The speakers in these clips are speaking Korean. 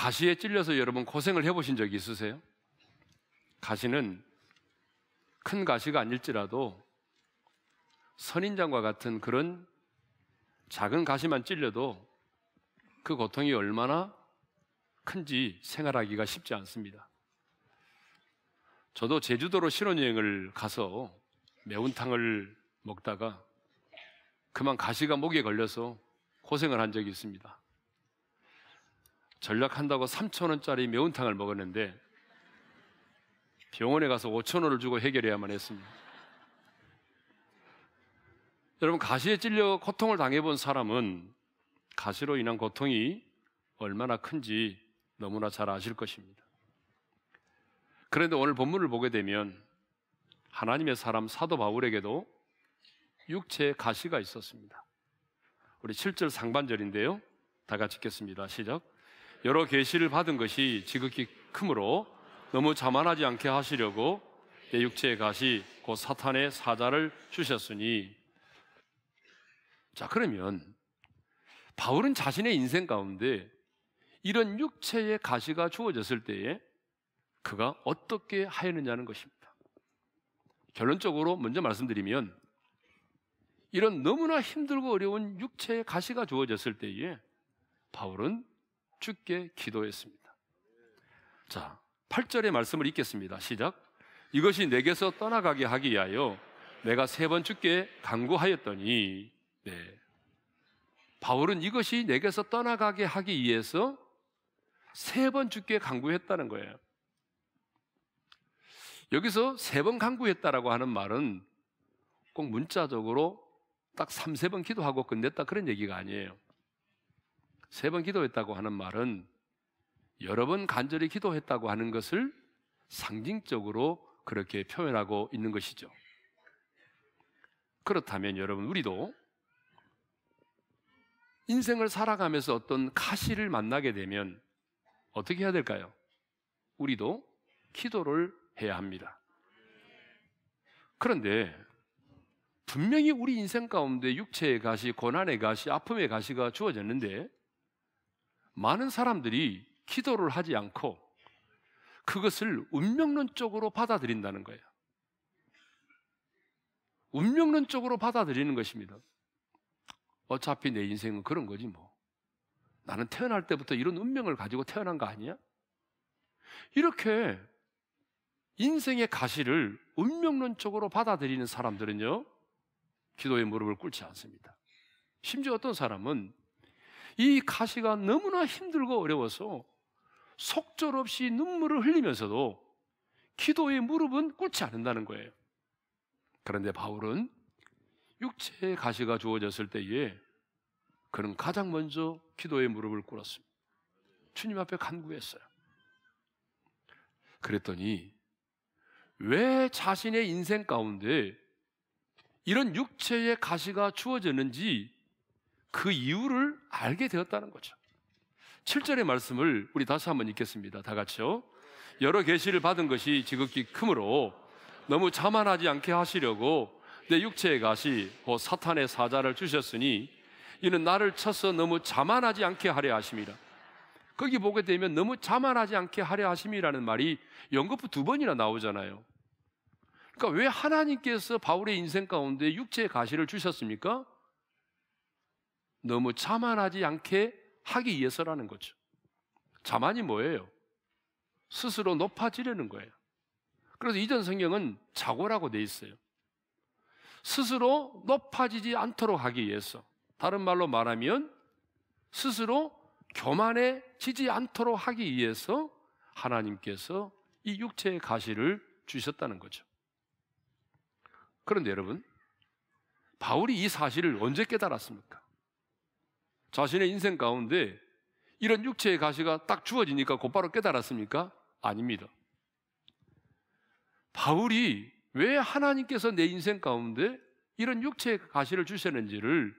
가시에 찔려서 여러분 고생을 해보신 적이 있으세요? 가시는 큰 가시가 아닐지라도 선인장과 같은 그런 작은 가시만 찔려도 그 고통이 얼마나 큰지 생활하기가 쉽지 않습니다. 저도 제주도로 신혼여행을 가서 매운탕을 먹다가 그만 가시가 목에 걸려서 고생을 한 적이 있습니다. 전략한다고 3천원짜리 매운탕을 먹었는데 병원에 가서 5천원을 주고 해결해야만 했습니다. 여러분, 가시에 찔려 고통을 당해본 사람은 가시로 인한 고통이 얼마나 큰지 너무나 잘 아실 것입니다. 그런데 오늘 본문을 보게 되면 하나님의 사람 사도 바울에게도 육체의 가시가 있었습니다. 우리 7절 상반절인데요. 다 같이 읽겠습니다. 시작. 여러 계시를 받은 것이 지극히 크므로 너무 자만하지 않게 하시려고 내 육체의 가시 곧 사탄의 사자를 주셨으니 자 그러면 바울은 자신의 인생 가운데 이런 육체의 가시가 주어졌을 때에 그가 어떻게 하였느냐는 것입니다. 결론적으로 먼저 말씀드리면 이런 너무나 힘들고 어려운 육체의 가시가 주어졌을 때에 바울은 주께 기도했습니다. 자, 8절의 말씀을 읽겠습니다. 시작. 이것이 내게서 떠나가게 하기 위하여 내가 세 번 주께 강구하였더니, 네. 바울은 이것이 내게서 떠나가게 하기 위해서 세 번 주께 강구했다는 거예요. 여기서 세 번 강구했다라고 하는 말은 꼭 문자적으로 딱 3, 세번 기도하고 끝냈다 그런 얘기가 아니에요. 세번 기도했다고 하는 말은 여러 번 간절히 기도했다고 하는 것을 상징적으로 그렇게 표현하고 있는 것이죠. 그렇다면 여러분, 우리도 인생을 살아가면서 어떤 가시를 만나게 되면 어떻게 해야 될까요? 우리도 기도를 해야 합니다. 그런데 분명히 우리 인생 가운데 육체의 가시, 고난의 가시, 아픔의 가시가 주어졌는데 많은 사람들이 기도를 하지 않고 그것을 운명론적으로 받아들인다는 거예요. 운명론적으로 받아들이는 것입니다. 어차피 내 인생은 그런 거지 뭐. 나는 태어날 때부터 이런 운명을 가지고 태어난 거 아니야? 이렇게 인생의 가시를 운명론적으로 받아들이는 사람들은요, 기도의 무릎을 꿇지 않습니다. 심지어 어떤 사람은 이 가시가 너무나 힘들고 어려워서 속절없이 눈물을 흘리면서도 기도의 무릎은 꿇지 않는다는 거예요. 그런데 바울은 육체의 가시가 주어졌을 때에 그는 가장 먼저 기도의 무릎을 꿇었습니다. 주님 앞에 간구했어요. 그랬더니 왜 자신의 인생 가운데 이런 육체의 가시가 주어졌는지 그 이유를 알게 되었다는 거죠. 7절의 말씀을 우리 다시 한번 읽겠습니다. 다 같이요. 여러 계시를 받은 것이 지극히 크므로 너무 자만하지 않게 하시려고 내 육체의 가시 곧 사탄의 사자를 주셨으니 이는 나를 쳐서 너무 자만하지 않게 하려 하심이라. 거기 보게 되면 너무 자만하지 않게 하려 하심이라는 말이 연거푸 두 번이나 나오잖아요. 그러니까 왜 하나님께서 바울의 인생 가운데 육체의 가시를 주셨습니까? 너무 자만하지 않게 하기 위해서라는 거죠. 자만이 뭐예요? 스스로 높아지려는 거예요. 그래서 이전 성경은 자고라고 돼 있어요. 스스로 높아지지 않도록 하기 위해서. 다른 말로 말하면 스스로 교만해지지 않도록 하기 위해서 하나님께서 이 육체의 가시를 주셨다는 거죠. 그런데 여러분, 바울이 이 사실을 언제 깨달았습니까? 자신의 인생 가운데 이런 육체의 가시가 딱 주어지니까 곧바로 깨달았습니까? 아닙니다. 바울이 왜 하나님께서 내 인생 가운데 이런 육체의 가시를 주셨는지를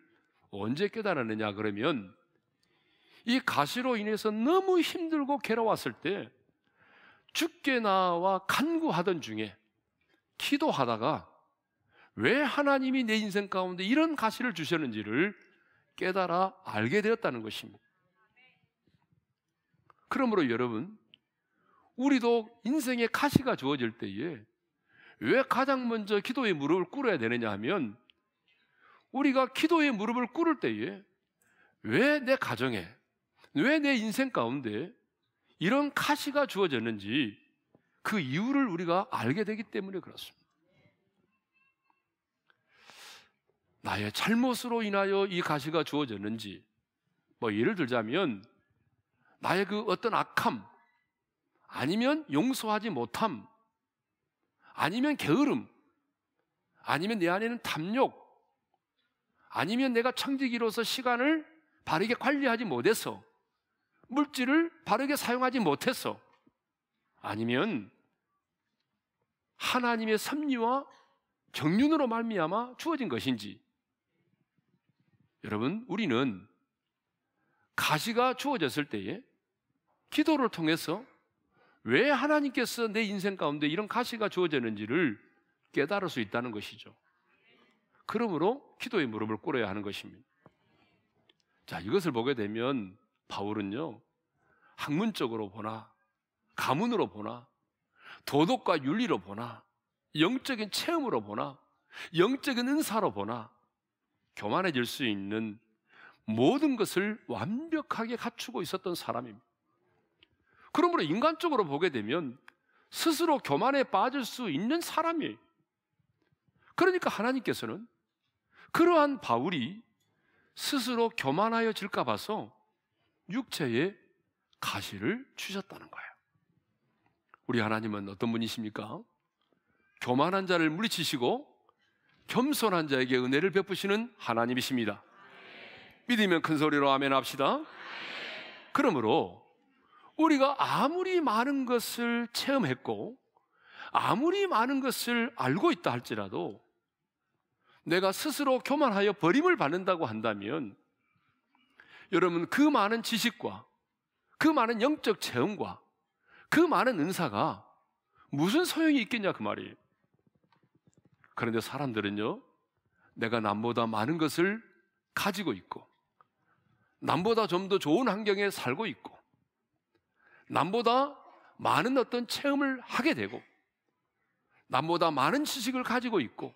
언제 깨달았느냐 그러면 이 가시로 인해서 너무 힘들고 괴로웠을 때 죽게 나와 간구하던 중에 기도하다가 왜 하나님이 내 인생 가운데 이런 가시를 주셨는지를 깨달아 알게 되었다는 것입니다. 그러므로 여러분, 우리도 인생의 가시가 주어질 때에 왜 가장 먼저 기도의 무릎을 꿇어야 되느냐 하면 우리가 기도의 무릎을 꿇을 때에 왜 내 가정에, 왜 내 인생 가운데 이런 가시가 주어졌는지 그 이유를 우리가 알게 되기 때문에 그렇습니다. 나의 잘못으로 인하여 이 가시가 주어졌는지, 뭐 예를 들자면, 나의 그 어떤 악함, 아니면 용서하지 못함, 아니면 게으름, 아니면 내 안에는 탐욕, 아니면 내가 청지기로서 시간을 바르게 관리하지 못해서, 물질을 바르게 사용하지 못해서, 아니면 하나님의 섭리와 경륜으로 말미암아 주어진 것인지 여러분, 우리는 가시가 주어졌을 때에 기도를 통해서 왜 하나님께서 내 인생 가운데 이런 가시가 주어졌는지를 깨달을 수 있다는 것이죠. 그러므로 기도의 무릎을 꿇어야 하는 것입니다. 자, 이것을 보게 되면 바울은요, 학문적으로 보나, 가문으로 보나, 도덕과 윤리로 보나, 영적인 체험으로 보나, 영적인 은사로 보나, 교만해질 수 있는 모든 것을 완벽하게 갖추고 있었던 사람입니다. 그러므로 인간적으로 보게 되면 스스로 교만에 빠질 수 있는 사람이에요. 그러니까 하나님께서는 그러한 바울이 스스로 교만하여 질까 봐서 육체에 가시를 주셨다는 거예요. 우리 하나님은 어떤 분이십니까? 교만한 자를 물리치시고 겸손한 자에게 은혜를 베푸시는 하나님이십니다. 믿으면 큰 소리로 아멘 합시다. 그러므로 우리가 아무리 많은 것을 체험했고 아무리 많은 것을 알고 있다 할지라도 내가 스스로 교만하여 버림을 받는다고 한다면 여러분 그 많은 지식과 그 많은 영적 체험과 그 많은 은사가 무슨 소용이 있겠냐 그 말이에요. 그런데 사람들은요, 내가 남보다 많은 것을 가지고 있고, 남보다 좀 더 좋은 환경에 살고 있고, 남보다 많은 어떤 체험을 하게 되고, 남보다 많은 지식을 가지고 있고,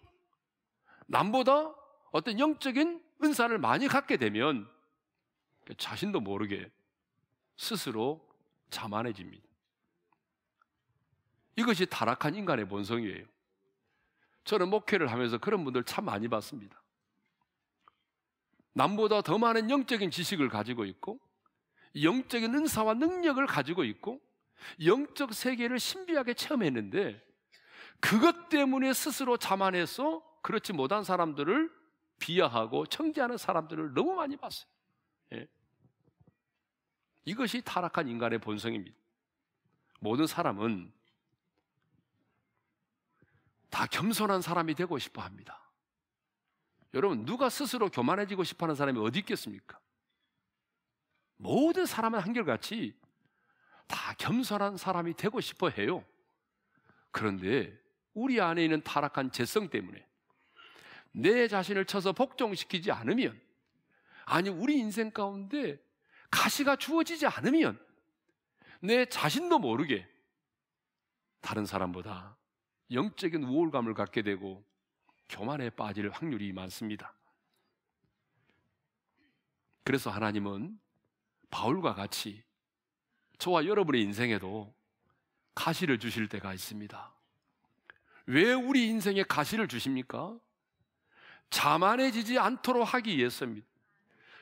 남보다 어떤 영적인 은사를 많이 갖게 되면 자신도 모르게 스스로 자만해집니다. 이것이 타락한 인간의 본성이에요. 저는 목회를 하면서 그런 분들 참 많이 봤습니다. 남보다 더 많은 영적인 지식을 가지고 있고, 영적인 은사와 능력을 가지고 있고, 영적 세계를 신비하게 체험했는데, 그것 때문에 스스로 자만해서 그렇지 못한 사람들을 비하하고 청지하는 사람들을 너무 많이 봤어요. 예. 이것이 타락한 인간의 본성입니다. 모든 사람은 다 겸손한 사람이 되고 싶어 합니다. 여러분, 누가 스스로 교만해지고 싶어 하는 사람이 어디 있겠습니까? 모든 사람은 한결같이 다 겸손한 사람이 되고 싶어 해요. 그런데 우리 안에 있는 타락한 죄성 때문에 내 자신을 쳐서 복종시키지 않으면 아니 우리 인생 가운데 가시가 주어지지 않으면 내 자신도 모르게 다른 사람보다 영적인 우월감을 갖게 되고 교만에 빠질 확률이 많습니다. 그래서 하나님은 바울과 같이 저와 여러분의 인생에도 가시를 주실 때가 있습니다. 왜 우리 인생에 가시를 주십니까? 자만해지지 않도록 하기 위해서입니다.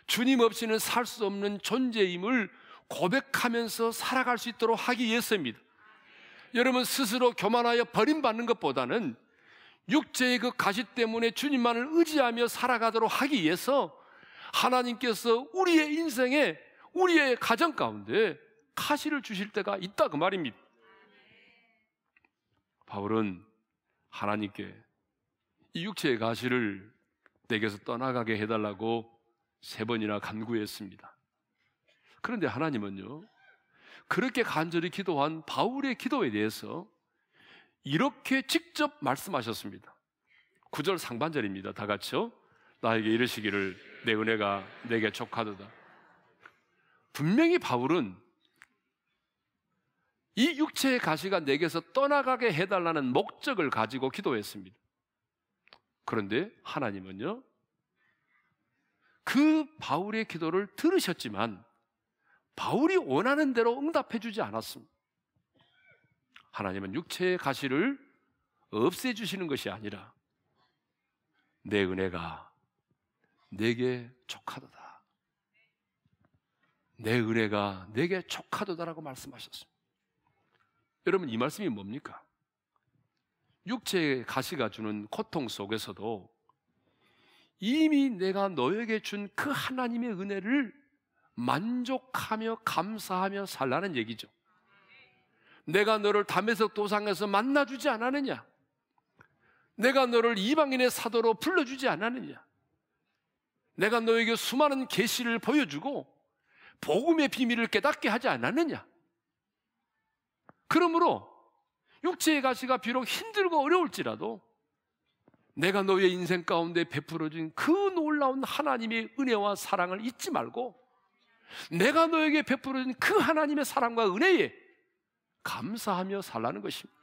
주님 없이는 살 수 없는 존재임을 고백하면서 살아갈 수 있도록 하기 위해서입니다. 여러분 스스로 교만하여 버림받는 것보다는 육체의 그 가시 때문에 주님만을 의지하며 살아가도록 하기 위해서 하나님께서 우리의 인생에 우리의 가정 가운데 가시를 주실 때가 있다 그 말입니다. 바울은 하나님께 이 육체의 가시를 내게서 떠나가게 해달라고 세 번이나 간구했습니다. 그런데 하나님은요, 그렇게 간절히 기도한 바울의 기도에 대해서 이렇게 직접 말씀하셨습니다. 9절 상반절입니다. 다 같이요. 나에게 이르시기를 내 은혜가 내게 족하도다. 분명히 바울은 이 육체의 가시가 내게서 떠나가게 해달라는 목적을 가지고 기도했습니다. 그런데 하나님은요, 그 바울의 기도를 들으셨지만 바울이 원하는 대로 응답해 주지 않았습니다. 하나님은 육체의 가시를 없애 주시는 것이 아니라 내 은혜가 내게 촉하도다. 내 은혜가 내게 촉하도다라고 말씀하셨습니다. 여러분 이 말씀이 뭡니까? 육체의 가시가 주는 고통 속에서도 이미 내가 너에게 준 그 하나님의 은혜를 만족하며 감사하며 살라는 얘기죠. 내가 너를 담에서 도상에서 만나주지 않았느냐? 내가 너를 이방인의 사도로 불러주지 않았느냐? 내가 너에게 수많은 계시를 보여주고 복음의 비밀을 깨닫게 하지 않았느냐? 그러므로 육체의 가시가 비록 힘들고 어려울지라도 내가 너의 인생 가운데 베풀어진 그 놀라운 하나님의 은혜와 사랑을 잊지 말고 내가 너에게 베풀어준 그 하나님의 사랑과 은혜에 감사하며 살라는 것입니다.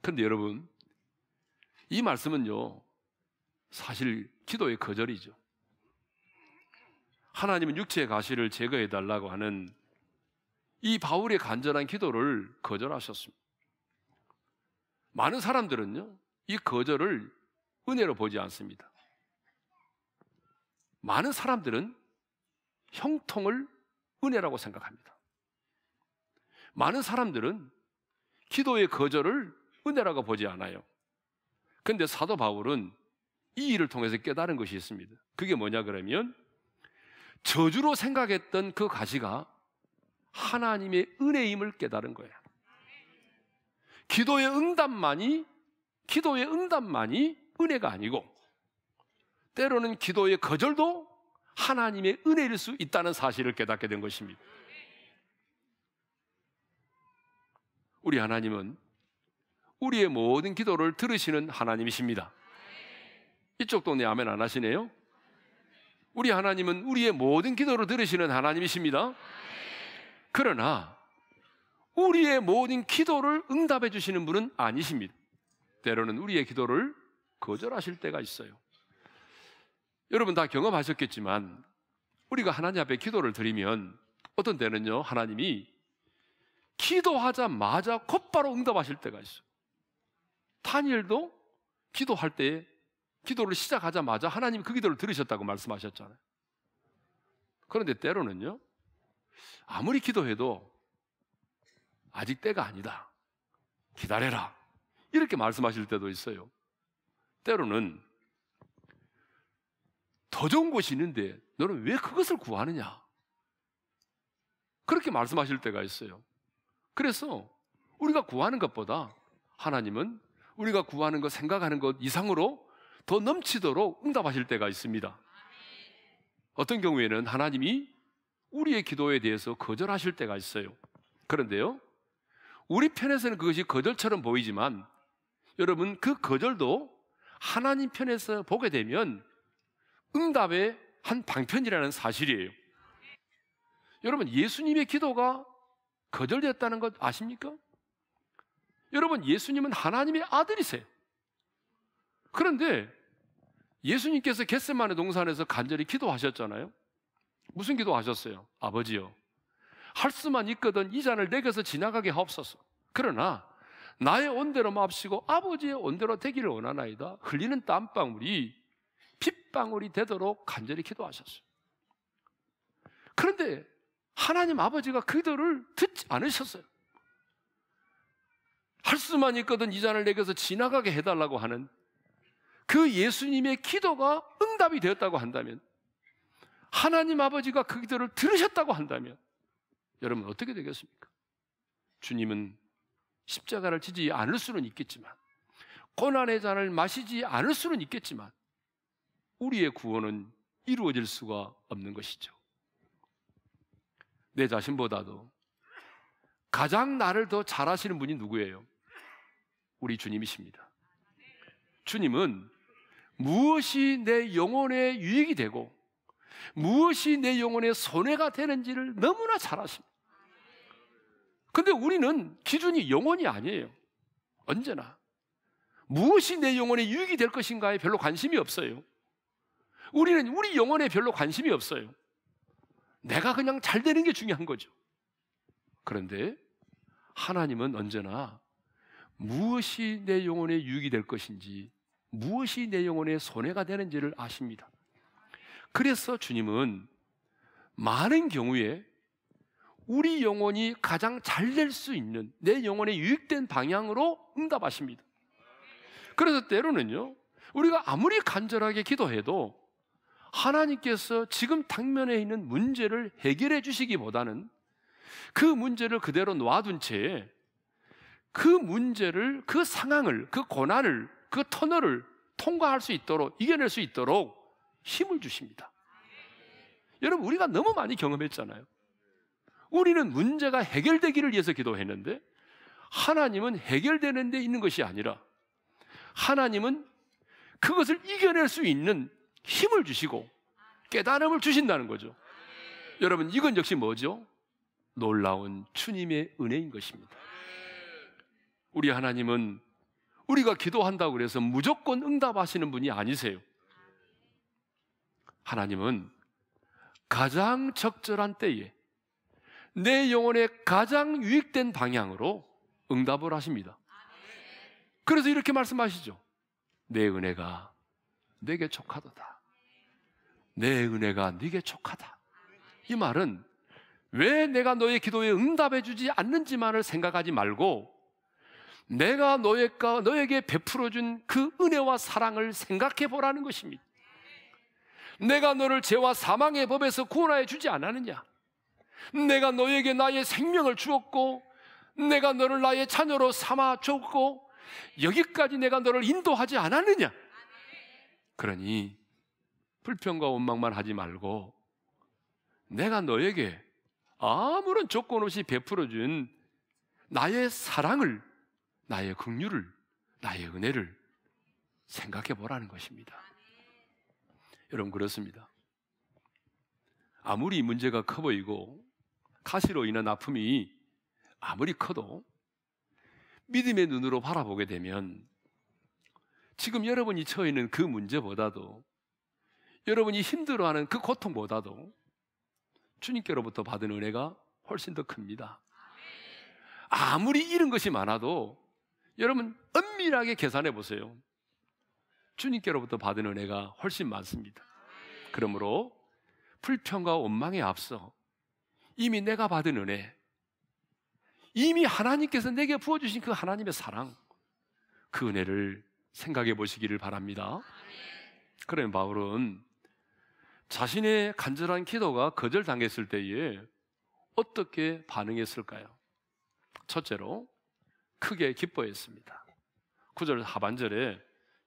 그런데 여러분, 이 말씀은요, 사실 기도의 거절이죠. 하나님은 육체의 가시를 제거해 달라고 하는 이 바울의 간절한 기도를 거절하셨습니다. 많은 사람들은요, 이 거절을 은혜로 보지 않습니다. 많은 사람들은 형통을 은혜라고 생각합니다. 많은 사람들은 기도의 거절을 은혜라고 보지 않아요. 근데 사도 바울은 이 일을 통해서 깨달은 것이 있습니다. 그게 뭐냐 그러면 저주로 생각했던 그 가시가 하나님의 은혜임을 깨달은 거예요. 기도의 응답만이 기도의 응답만이 은혜가 아니고 때로는 기도의 거절도 하나님의 은혜일 수 있다는 사실을 깨닫게 된 것입니다. 우리 하나님은 우리의 모든 기도를 들으시는 하나님이십니다. 이쪽 동네 아멘 안 하시네요? 우리 하나님은 우리의 모든 기도를 들으시는 하나님이십니다. 그러나 우리의 모든 기도를 응답해 주시는 분은 아니십니다. 때로는 우리의 기도를 거절하실 때가 있어요. 여러분 다 경험하셨겠지만 우리가 하나님 앞에 기도를 드리면 어떤 때는요 하나님이 기도하자마자 곧바로 응답하실 때가 있어. 다니엘도 기도할 때 기도를 시작하자마자 하나님 그 기도를 들으셨다고 말씀하셨잖아요. 그런데 때로는요 아무리 기도해도 아직 때가 아니다. 기다려라. 이렇게 말씀하실 때도 있어요. 때로는 더 좋은 곳이 있는데 너는 왜 그것을 구하느냐? 그렇게 말씀하실 때가 있어요. 그래서 우리가 구하는 것보다 하나님은 우리가 구하는 것, 생각하는 것 이상으로 더 넘치도록 응답하실 때가 있습니다. 어떤 경우에는 하나님이 우리의 기도에 대해서 거절하실 때가 있어요. 그런데요, 우리 편에서는 그것이 거절처럼 보이지만 여러분 그 거절도 하나님 편에서 보게 되면 응답의 한 방편이라는 사실이에요. 여러분, 예수님의 기도가 거절됐다는 것 아십니까? 여러분, 예수님은 하나님의 아들이세요. 그런데 예수님께서 겟세만의 동산에서 간절히 기도하셨잖아요. 무슨 기도하셨어요? 아버지요. 할 수만 있거든 이 잔을 내게서 지나가게 하옵소서. 그러나 나의 온대로 마시고 아버지의 온대로 되기를 원하나이다. 흘리는 땀방울이 핏방울이 되도록 간절히 기도하셨어요. 그런데 하나님 아버지가 그들을 듣지 않으셨어요. 할 수만 있거든 이 잔을 내게서 지나가게 해달라고 하는 그 예수님의 기도가 응답이 되었다고 한다면 하나님 아버지가 그 기도를 들으셨다고 한다면 여러분 어떻게 되겠습니까? 주님은 십자가를 지지 않을 수는 있겠지만 고난의 잔을 마시지 않을 수는 있겠지만 우리의 구원은 이루어질 수가 없는 것이죠. 내 자신보다도 가장 나를 더 잘하시는 분이 누구예요? 우리 주님이십니다. 주님은 무엇이 내 영혼의 유익이 되고 무엇이 내 영혼의 손해가 되는지를 너무나 잘 아십니다. 근데 우리는 기준이 영혼이 아니에요. 언제나. 무엇이 내 영혼의 유익이 될 것인가에 별로 관심이 없어요. 우리는 우리 영혼에 별로 관심이 없어요. 내가 그냥 잘 되는 게 중요한 거죠. 그런데 하나님은 언제나 무엇이 내 영혼에 유익이 될 것인지, 무엇이 내 영혼에 손해가 되는지를 아십니다. 그래서 주님은 많은 경우에 우리 영혼이 가장 잘 될 수 있는 내 영혼에 유익된 방향으로 응답하십니다. 그래서 때로는요, 우리가 아무리 간절하게 기도해도 하나님께서 지금 당면에 있는 문제를 해결해 주시기보다는 그 문제를 그대로 놔둔 채 그 문제를, 그 상황을, 그 고난을, 그 터널을 통과할 수 있도록, 이겨낼 수 있도록 힘을 주십니다. 여러분, 우리가 너무 많이 경험했잖아요. 우리는 문제가 해결되기를 위해서 기도했는데, 하나님은 해결되는 데 있는 것이 아니라, 하나님은 그것을 이겨낼 수 있는 힘을 주시고 깨달음을 주신다는 거죠. 여러분, 이건 역시 뭐죠? 놀라운 주님의 은혜인 것입니다. 우리 하나님은 우리가 기도한다고 해서 무조건 응답하시는 분이 아니세요. 하나님은 가장 적절한 때에 내 영혼에 가장 유익된 방향으로 응답을 하십니다. 그래서 이렇게 말씀하시죠. 내 은혜가 내게 촉하도다 내 은혜가 네게 촉하다. 이 말은 왜 내가 너의 기도에 응답해 주지 않는지만을 생각하지 말고 내가 너에게, 너에게 베풀어 준 그 은혜와 사랑을 생각해 보라는 것입니다. 내가 너를 죄와 사망의 법에서 구원하여 주지 않았느냐? 내가 너에게 나의 생명을 주었고, 내가 너를 나의 자녀로 삼아 줬고, 여기까지 내가 너를 인도하지 않았느냐? 그러니 불평과 원망만 하지 말고 내가 너에게 아무런 조건 없이 베풀어준 나의 사랑을, 나의 긍휼을, 나의 은혜를 생각해 보라는 것입니다. 여러분 그렇습니다. 아무리 문제가 커 보이고 가시로 인한 아픔이 아무리 커도 믿음의 눈으로 바라보게 되면 지금 여러분이 처해 있는 그 문제보다도 여러분이 힘들어하는 그 고통보다도 주님께로부터 받은 은혜가 훨씬 더 큽니다. 아무리 잃은 것이 많아도 여러분 엄밀하게 계산해 보세요. 주님께로부터 받은 은혜가 훨씬 많습니다. 그러므로 불평과 원망에 앞서 이미 내가 받은 은혜, 이미 하나님께서 내게 부어주신 그 하나님의 사랑, 그 은혜를 생각해 보시기를 바랍니다. 그러면 바울은 자신의 간절한 기도가 거절당했을 때에 어떻게 반응했을까요? 첫째로 크게 기뻐했습니다. 구절 하반절에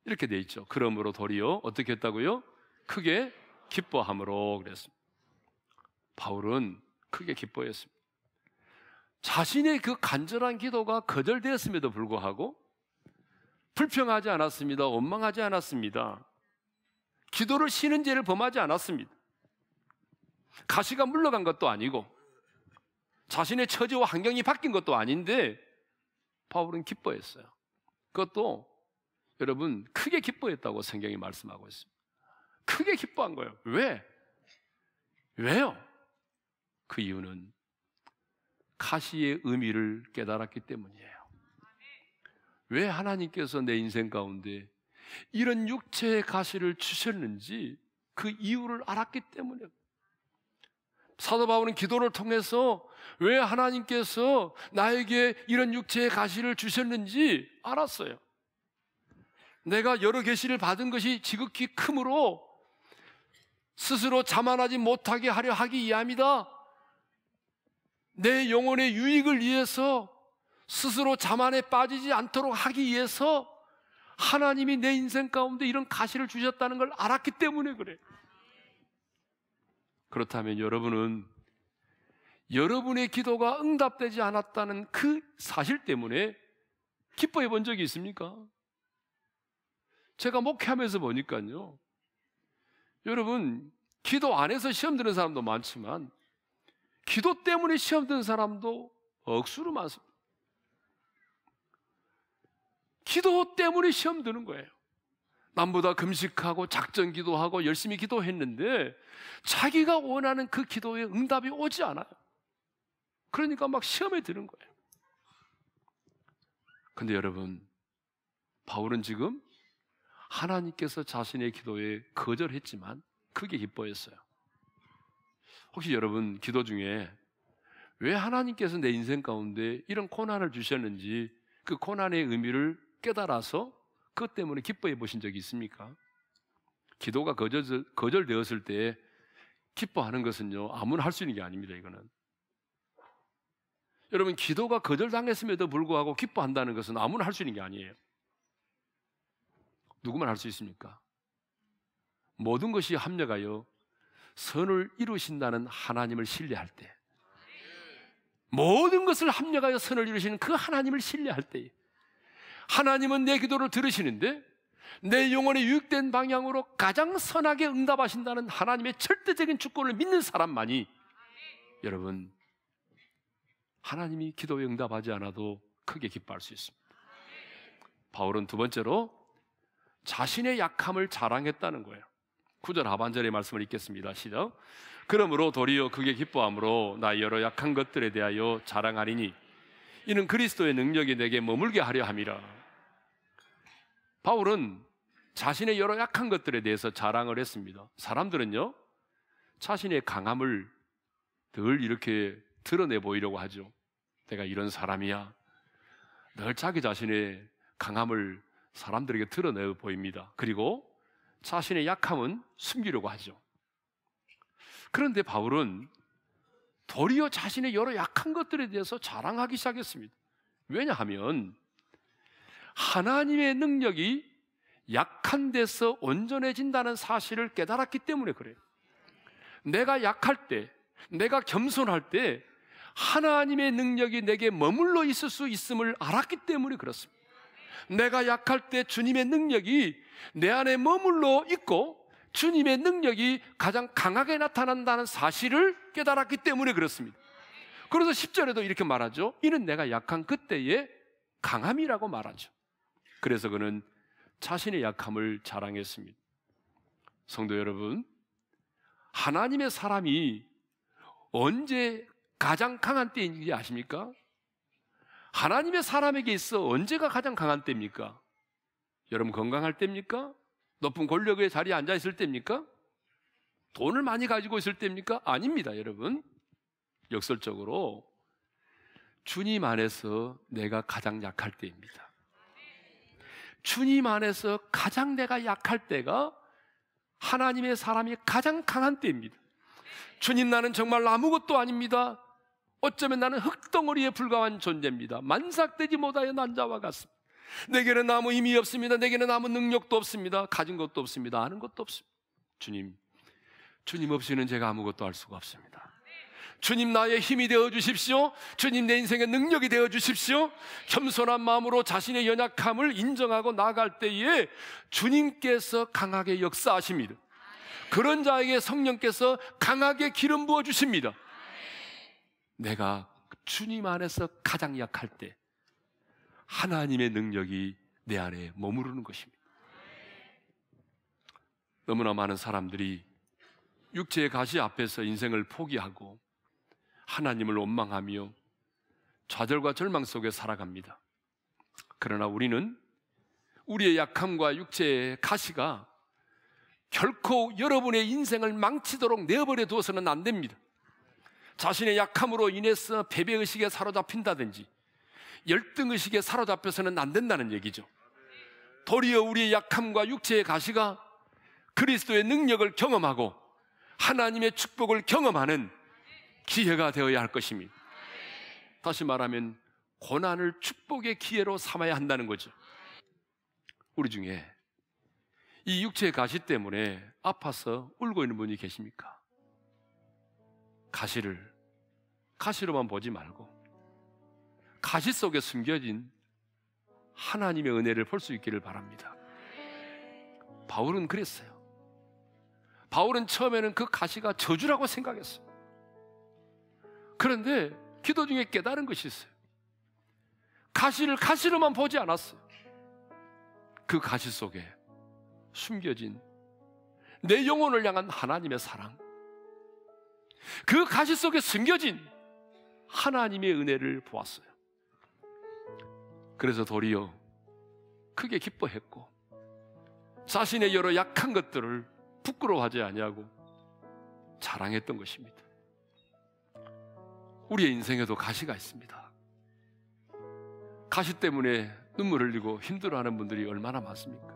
이렇게 돼 있죠. 그러므로 도리어 어떻게 했다고요? 크게 기뻐함으로 그랬습니다. 바울은 크게 기뻐했습니다. 자신의 그 간절한 기도가 거절되었음에도 불구하고 불평하지 않았습니다. 원망하지 않았습니다. 기도를 쉬는 죄를 범하지 않았습니다. 가시가 물러간 것도 아니고 자신의 처지와 환경이 바뀐 것도 아닌데 바울은 기뻐했어요. 그것도 여러분 크게 기뻐했다고 성경이 말씀하고 있습니다. 크게 기뻐한 거예요. 왜? 왜요? 그 이유는 가시의 의미를 깨달았기 때문이에요. 왜 하나님께서 내 인생 가운데 이런 육체의 가시를 주셨는지 그 이유를 알았기 때문에 사도 바울은 기도를 통해서 왜 하나님께서 나에게 이런 육체의 가시를 주셨는지 알았어요. 내가 여러 계시를 받은 것이 지극히 크므로 스스로 자만하지 못하게 하려 하기 위함이다내 영혼의 유익을 위해서 스스로 자만에 빠지지 않도록 하기 위해서 하나님이 내 인생 가운데 이런 가시를 주셨다는 걸 알았기 때문에 그래. 그렇다면 여러분은 여러분의 기도가 응답되지 않았다는 그 사실 때문에 기뻐해 본 적이 있습니까? 제가 목회하면서 보니까요. 여러분, 기도 안 해서 시험 드는 사람도 많지만, 기도 때문에 시험 드는 사람도 억수로 많습니다. 기도 때문에 시험 드는 거예요. 남보다 금식하고 작전 기도하고 열심히 기도했는데 자기가 원하는 그 기도에 응답이 오지 않아요. 그러니까 막 시험에 드는 거예요. 근데 여러분, 바울은 지금 하나님께서 자신의 기도에 거절했지만 크게 기뻐했어요. 혹시 여러분 기도 중에 왜 하나님께서 내 인생 가운데 이런 고난을 주셨는지 그 고난의 의미를 깨달아서 그것 때문에 기뻐해 보신 적이 있습니까? 기도가 거절, 거절되었을 때 기뻐하는 것은요, 아무나 할 수 있는 게 아닙니다, 이거는. 여러분, 기도가 거절당했음에도 불구하고 기뻐한다는 것은 아무나 할 수 있는 게 아니에요. 누구만 할 수 있습니까? 모든 것이 합력하여 선을 이루신다는 하나님을 신뢰할 때, 모든 것을 합력하여 선을 이루시는 그 하나님을 신뢰할 때, 하나님은 내 기도를 들으시는데 내 영혼이 유익된 방향으로 가장 선하게 응답하신다는 하나님의 절대적인 주권을 믿는 사람만이 여러분 하나님이 기도에 응답하지 않아도 크게 기뻐할 수 있습니다. 바울은 두 번째로 자신의 약함을 자랑했다는 거예요. 구절 하반절의 말씀을 읽겠습니다. 시작. 그러므로 도리어 그게 기뻐함으로 나 여러 약한 것들에 대하여 자랑하리니 이는 그리스도의 능력이 내게 머물게 하려 함이라. 바울은 자신의 여러 약한 것들에 대해서 자랑을 했습니다. 사람들은요, 자신의 강함을 늘 이렇게 드러내 보이려고 하죠. 내가 이런 사람이야. 늘 자기 자신의 강함을 사람들에게 드러내 보입니다. 그리고 자신의 약함은 숨기려고 하죠. 그런데 바울은 도리어 자신의 여러 약한 것들에 대해서 자랑하기 시작했습니다. 왜냐하면 하나님의 능력이 약한 데서 온전해진다는 사실을 깨달았기 때문에 그래요. 내가 약할 때, 내가 겸손할 때 하나님의 능력이 내게 머물러 있을 수 있음을 알았기 때문에 그렇습니다. 내가 약할 때 주님의 능력이 내 안에 머물러 있고 주님의 능력이 가장 강하게 나타난다는 사실을 깨달았기 때문에 그렇습니다. 그래서 10절에도 이렇게 말하죠. 이는 내가 약한 그때의 강함이라고 말하죠. 그래서 그는 자신의 약함을 자랑했습니다. 성도 여러분, 하나님의 사람이 언제 가장 강한 때인지 아십니까? 하나님의 사람에게 있어 언제가 가장 강한 때입니까? 여러분 건강할 때입니까? 높은 권력의 자리에 앉아 있을 때입니까? 돈을 많이 가지고 있을 때입니까? 아닙니다, 여러분. 역설적으로 주님 안에서 내가 가장 약할 때입니다. 주님 안에서 가장 내가 약할 때가 하나님의 사람이 가장 강한 때입니다. 주님 나는 정말 아무것도 아닙니다. 어쩌면 나는 흙덩어리에 불과한 존재입니다. 만삭되지 못하여 난자와 같습니다. 내게는 아무 힘이 없습니다. 내게는 아무 능력도 없습니다. 가진 것도 없습니다. 아는 것도 없습니다. 주님, 주님 없이는 제가 아무것도 할 수가 없습니다. 주님 나의 힘이 되어 주십시오. 주님 내 인생의 능력이 되어 주십시오. 겸손한 마음으로 자신의 연약함을 인정하고 나갈 때에 주님께서 강하게 역사하십니다. 그런 자에게 성령께서 강하게 기름 부어 주십니다. 내가 주님 안에서 가장 약할 때 하나님의 능력이 내 안에 머무르는 것입니다. 너무나 많은 사람들이 육체의 가시 앞에서 인생을 포기하고 하나님을 원망하며 좌절과 절망 속에 살아갑니다. 그러나 우리는 우리의 약함과 육체의 가시가 결코 여러분의 인생을 망치도록 내버려 두어서는 안 됩니다. 자신의 약함으로 인해서 패배의식에 사로잡힌다든지 열등의식에 사로잡혀서는 안 된다는 얘기죠. 도리어 우리의 약함과 육체의 가시가 그리스도의 능력을 경험하고 하나님의 축복을 경험하는 기회가 되어야 할 것입니다. 다시 말하면 고난을 축복의 기회로 삼아야 한다는 거죠. 우리 중에 이 육체의 가시 때문에 아파서 울고 있는 분이 계십니까? 가시를 가시로만 보지 말고 가시 속에 숨겨진 하나님의 은혜를 볼 수 있기를 바랍니다. 바울은 그랬어요. 바울은 처음에는 그 가시가 저주라고 생각했어요. 그런데 기도 중에 깨달은 것이 있어요. 가시를 가시로만 보지 않았어요. 그 가시 속에 숨겨진 내 영혼을 향한 하나님의 사랑. 그 가시 속에 숨겨진 하나님의 은혜를 보았어요. 그래서 도리어 크게 기뻐했고 자신의 여러 약한 것들을 부끄러워하지 아니하고 자랑했던 것입니다. 우리의 인생에도 가시가 있습니다. 가시 때문에 눈물 흘리고 힘들어하는 분들이 얼마나 많습니까?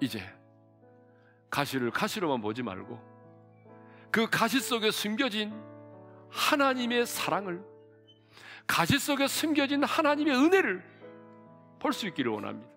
이제 가시를 가시로만 보지 말고 그 가시 속에 숨겨진 하나님의 사랑을 가시 속에 숨겨진 하나님의 은혜를 볼 수 있기를 원합니다.